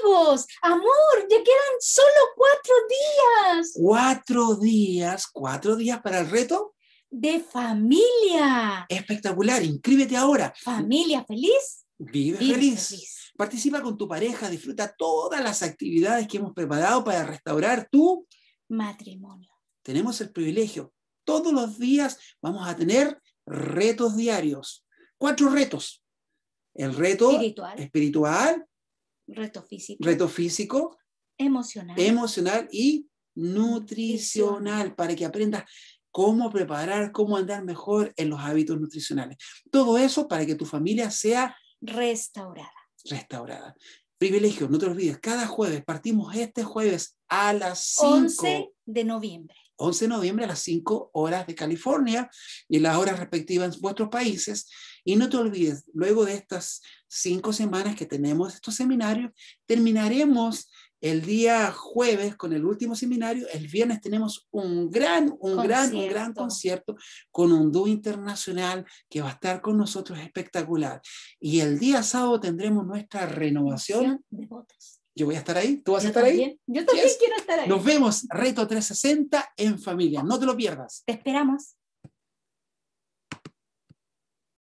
amigos, amor, ya quedan solo cuatro días. Cuatro días, cuatro días para el reto. De familia. Espectacular, inscríbete ahora. Familia feliz. Vive, feliz. Participa con tu pareja, disfruta todas las actividades que hemos preparado para restaurar tu matrimonio. Tenemos el privilegio. Todos los días vamos a tener retos diarios. Cuatro retos. El reto espiritual Reto físico. Reto físico. Emocional. Emocional y nutricional, para que aprendas cómo preparar, cómo andar mejor en los hábitos nutricionales. Todo eso para que tu familia sea restaurada. Restaurada. Privilegio, no te olvides, cada jueves, partimos este jueves a las 5. 11 de noviembre. 11 de noviembre a las 5 horas de California y las horas respectivas en vuestros países. Y no te olvides, luego de estas cinco semanas que tenemos estos seminarios, terminaremos el día jueves con el último seminario, el viernes tenemos un gran, un gran, un gran concierto con un dúo internacional que va a estar con nosotros espectacular. Y el día sábado tendremos nuestra renovación de votos. Yo voy a estar ahí, tú vas a estar ahí. Yo también quiero estar ahí. Nos vemos, Reto 360 en familia. No te lo pierdas. Te esperamos.